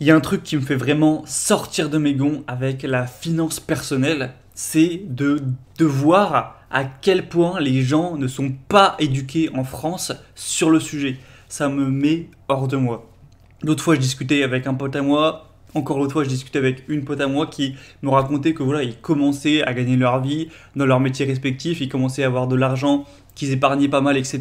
Il y a un truc qui me fait vraiment sortir de mes gonds avec la finance personnelle, c'est de, de voir à quel point les gens ne sont pas éduqués en France sur le sujet. Ça me met hors de moi. L'autre fois, je discutais avec un pote à moi. Encore l'autre fois, je discutais avec une pote à moi qui me racontait que voilà, ils commençaient à gagner leur vie dans leur métier respectif, ils commençaient à avoir de l'argent qu'ils épargnaient pas mal, etc.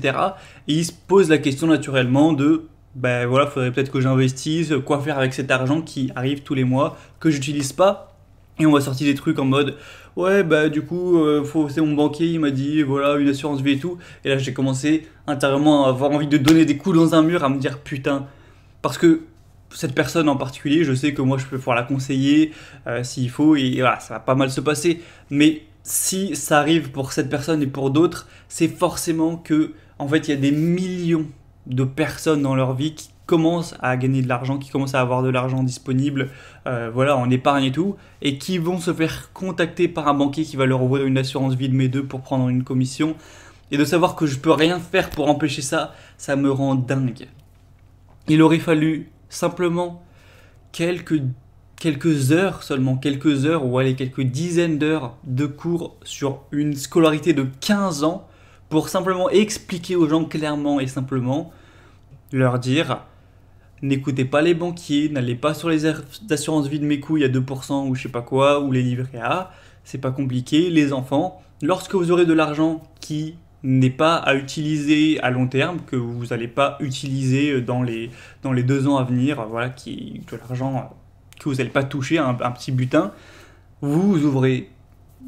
Et ils se posent la question naturellement de ben voilà, faudrait peut-être que j'investisse, quoi faire avec cet argent qui arrive tous les mois, que j'utilise pas. Et on va sortir des trucs en mode, ouais, bah du coup, euh, faut, c'est mon banquier, il m'a dit, voilà, une assurance vie et tout. Et là, j'ai commencé intérieurement à avoir envie de donner des coups dans un mur, à me dire, putain, parce que cette personne en particulier, je sais que moi, je peux pouvoir la conseiller euh, s'il faut, et, et voilà, ça va pas mal se passer. Mais si ça arrive pour cette personne et pour d'autres, c'est forcément que, en fait, il y a des millions de personnes dans leur vie qui commencent à gagner de l'argent, qui commencent à avoir de l'argent disponible, euh, voilà, en épargne et tout, et qui vont se faire contacter par un banquier qui va leur envoyer une assurance vie de mes deux pour prendre une commission, et de savoir que je peux rien faire pour empêcher ça, ça me rend dingue. Il aurait fallu simplement quelques quelques heures seulement, quelques heures ou allez quelques dizaines d'heures de cours sur une scolarité de 15 ans pour simplement expliquer aux gens clairement et simplement, leur dire n'écoutez pas les banquiers, n'allez pas sur les assurances vie de mes couilles à 2% ou je sais pas quoi, ou les livrets A, c'est pas compliqué, les enfants, lorsque vous aurez de l'argent qui n'est pas à utiliser à long terme, que vous n'allez pas utiliser dans les, dans les deux ans à venir, voilà, qui, de l'argent que vous n'allez pas toucher, un, un petit butin, vous ouvrez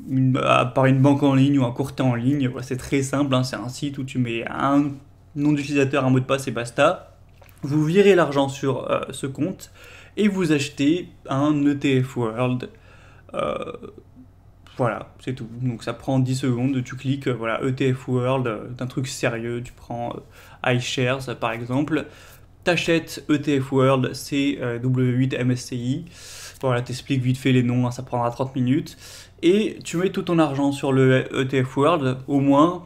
une, euh, par une banque en ligne ou un courtier en ligne. c'est très simple, hein, c'est un site où tu mets un nom d'utilisateur, un mot de passe et basta. Vous virez l'argent sur euh, ce compte et vous achetez un ETF World. Euh, voilà, c'est tout. Donc ça prend 10 secondes, tu cliques, voilà, ETF World, c'est d'un truc sérieux, tu prends iShares par exemple, t'achètes ETF World, c'est W8 MSCI. Voilà, t'expliques vite fait les noms, hein, ça prendra 30 minutes. Et tu mets tout ton argent sur le ETF World, au moins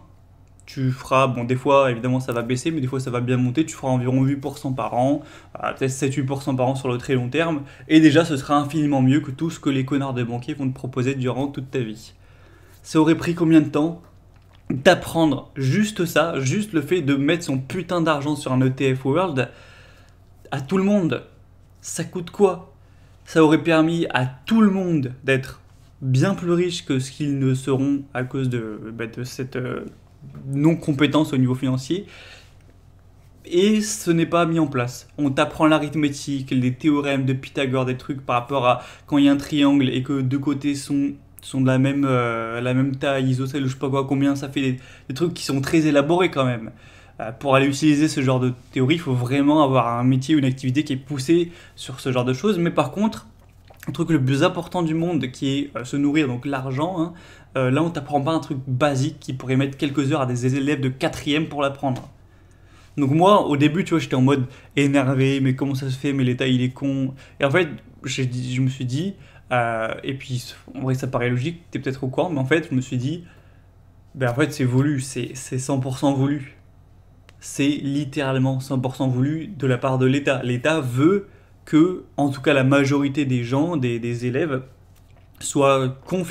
tu feras, bon des fois évidemment ça va baisser, mais des fois ça va bien monter, tu feras environ 8% par an, euh, peut-être 7-8% par an sur le très long terme, et déjà ce sera infiniment mieux que tout ce que les connards de banquiers vont te proposer durant toute ta vie. Ça aurait pris combien de temps d'apprendre juste ça, juste le fait de mettre son putain d'argent sur un ETF World à tout le monde Ça coûte quoi ça aurait permis à tout le monde d'être bien plus riche que ce qu'ils ne seront à cause de, bah, cette euh, non-compétence au niveau financier. Et ce n'est pas mis en place. On t'apprend l'arithmétique, les théorèmes de Pythagore, des trucs par rapport à quand il y a un triangle et que deux côtés sont, sont de la même, euh, la même taille, isocèle ou je sais pas quoi, combien ça fait, des trucs qui sont très élaborés quand même. Euh, pour aller utiliser ce genre de théorie, il faut vraiment avoir un métier ou une activité qui est poussée sur ce genre de choses. Mais par contre, le truc le plus important du monde qui est euh, se nourrir, donc l'argent, hein, euh, là on t'apprend pas un truc basique qui pourrait mettre quelques heures à des élèves de quatrième pour l'apprendre. Donc moi, au début, tu vois, j'étais en mode énervé, mais comment ça se fait, mais l'État, il est con. Et en fait, je me suis dit, et puis en vrai, ça paraît logique, t'es peut-être au courant, mais en fait, je me suis dit, ben en fait, c'est voulu, c'est 100% voulu c'est littéralement 100% voulu de la part de l'État. L'État veut que, en tout cas, la majorité des gens, des, élèves, soient cons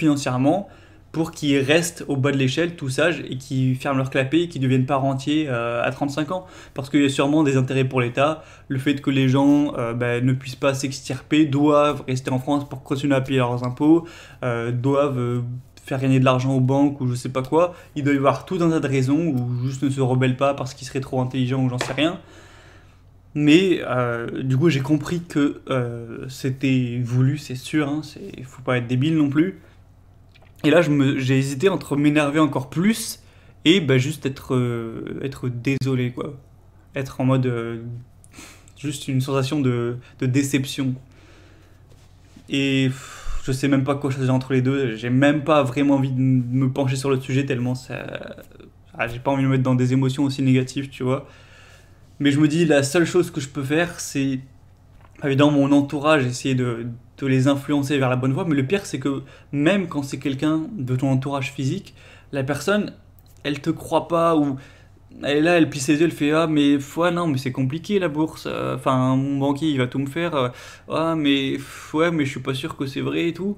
pour qu'ils restent au bas de l'échelle, tout sages, et qu'ils ferment leur clapet, et qu'ils deviennent pas rentiers euh, à 35 ans. Parce qu'il y a sûrement des intérêts pour l'État, le fait que les gens euh, ben, ne puissent pas s'extirper, doivent rester en France pour continuer à payer leurs impôts, euh, doivent faire gagner de l'argent aux banques ou je sais pas quoi. Il doit y avoir tout un tas de raisons ou juste ne se rebelle pas parce qu'il serait trop intelligent ou j'en sais rien. Mais euh, du coup, j'ai compris que euh, c'était voulu, c'est sûr. Hein, c'est faut pas être débile non plus. Et là, j'ai hésité entre m'énerver encore plus et bah, juste être, euh, être désolé, quoi. Être en mode. juste une sensation de, de déception. Et je sais même pas quoi choisir entre les deux. J'ai même pas vraiment envie de me pencher sur le sujet tellement ça. Ah, j'ai pas envie de me mettre dans des émotions aussi négatives, tu vois. Mais je me dis, la seule chose que je peux faire, c'est dans mon entourage essayer de, les influencer vers la bonne voie. Mais le pire, c'est que même quand c'est quelqu'un de ton entourage physique, la personne, elle te croit pas ou elle là, elle plie ses yeux, elle fait Ah, mais ouais, non, mais c'est compliqué la bourse. Euh, enfin, mon banquier, il va tout me faire. Euh, ah, mais ouais, mais je suis pas sûr que c'est vrai et tout.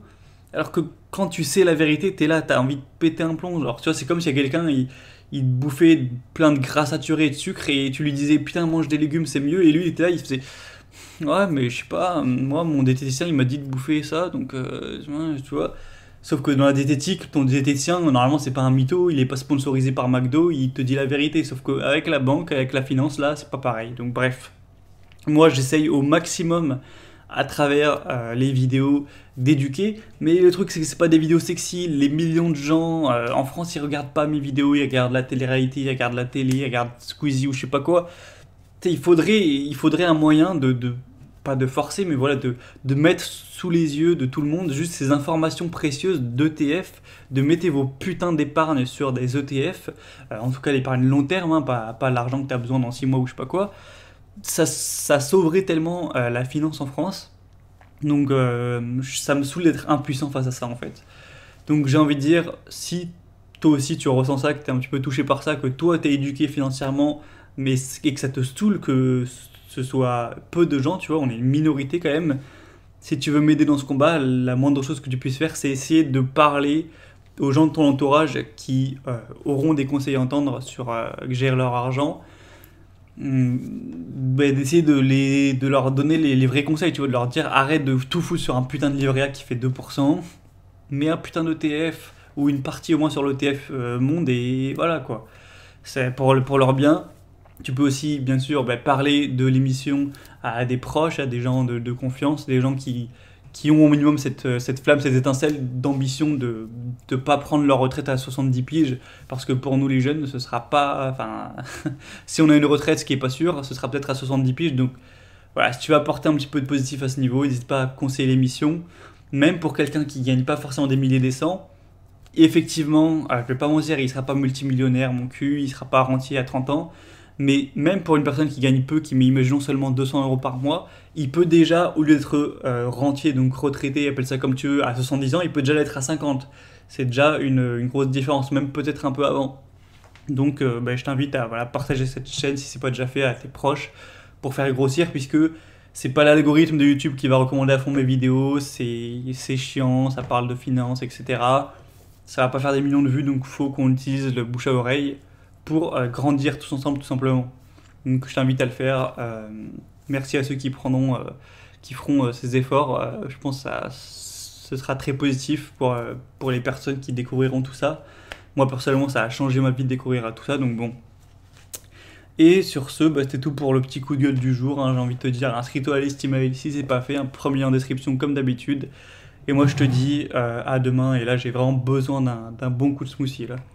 Alors que quand tu sais la vérité, t'es là, t'as envie de péter un plomb. alors tu vois, c'est comme si quelqu'un, il, te bouffait plein de gras saturé de sucre et tu lui disais Putain, mange des légumes, c'est mieux. Et lui, il était là, il faisait. Ouais, mais je sais pas, moi, mon diététicien, il m'a dit de bouffer ça, donc, euh, tu vois. Sauf que dans la diététique, ton diététicien, normalement, c'est pas un mytho, il est pas sponsorisé par McDo, il te dit la vérité. Sauf qu'avec la banque, avec la finance, là, c'est pas pareil. Donc, bref. Moi, j'essaye au maximum à travers euh, les vidéos d'éduquer. Mais le truc, c'est que c'est pas des vidéos sexy. Les millions de gens euh, en France, ils regardent pas mes vidéos, ils regardent la télé-réalité, ils regardent la télé, ils regardent Squeezie ou je sais pas quoi. il faudrait, il faudrait un moyen de, de pas de forcer, mais voilà, de, mettre sous les yeux de tout le monde juste ces informations précieuses d'ETF, de mettre vos putains d'épargne sur des ETF, euh, en tout cas l'épargne long terme, hein, pas, l'argent que tu as besoin dans six mois ou je sais pas quoi. Ça, ça sauverait tellement euh, la finance en France. Donc euh, ça me saoule d'être impuissant face à ça en fait. Donc j'ai envie de dire, si toi aussi tu ressens ça, que tu es un petit peu touché par ça, que toi tu es éduqué financièrement, mais et que ça te stoule que ce soit peu de gens, tu vois, on est une minorité quand même. Si tu veux m'aider dans ce combat, la moindre chose que tu puisses faire, c'est essayer de parler aux gens de ton entourage qui euh, auront des conseils à entendre sur euh, gérer leur argent, hmm, bah, d'essayer de, les, de leur donner les, vrais conseils, tu vois, de leur dire arrête de tout foutre sur un putain de livret A qui fait 2%, mets un putain d'ETF ou une partie au moins sur l'ETF euh, monde et voilà quoi. C'est pour, pour leur bien, tu peux aussi, bien sûr, bah, parler de l'émission à des proches, à des gens de, confiance, des gens qui, qui ont au minimum cette, euh, cette flamme, cette étincelle d'ambition de ne pas prendre leur retraite à 70 piges, parce que pour nous les jeunes, ce sera pas... Enfin, si on a une retraite, ce qui n'est pas sûr, ce sera peut-être à 70 piges. Donc voilà, si tu veux apporter un petit peu de positif à ce niveau, n'hésite pas à conseiller l'émission, même pour quelqu'un qui ne gagne pas forcément des milliers des cents. Effectivement, je ne vais pas dire, il ne sera pas multimillionnaire, mon cul, il ne sera pas rentier à 30 ans, mais même pour une personne qui gagne peu, qui met imaginons seulement 200 euros par mois, il peut déjà, au lieu d'être euh, rentier, donc retraité, appelle ça comme tu veux, à 70 ans, il peut déjà l'être à 50. C'est déjà une, grosse différence, même peut-être un peu avant. Donc euh, ben, je t'invite à partager cette chaîne si c'est pas déjà fait à tes proches pour faire grossir, puisque c'est pas l'algorithme de YouTube qui va recommander à fond mes vidéos, c'est chiant, ça parle de finances, etc. Ça va pas faire des millions de vues, donc faut qu'on utilise le bouche à oreille pour euh, grandir tous ensemble, tout simplement. Donc je t'invite à le faire. Euh, merci à ceux qui prendront, euh, qui feront ces efforts. je pense que ça, ce sera très positif pour, pour les personnes qui découvriront tout ça. Moi personnellement, ça a changé ma vie de découvrir tout ça, donc bon. Et sur ce, bah, c'était tout pour le petit coup de gueule du jour. Hein. J'ai envie de te dire, inscris-toi à la liste email si c'est pas fait. Un hein. premier lien en description comme d'habitude. Et moi, je te dis à demain. Et là, j'ai vraiment besoin d'un bon coup de smoothie. Là.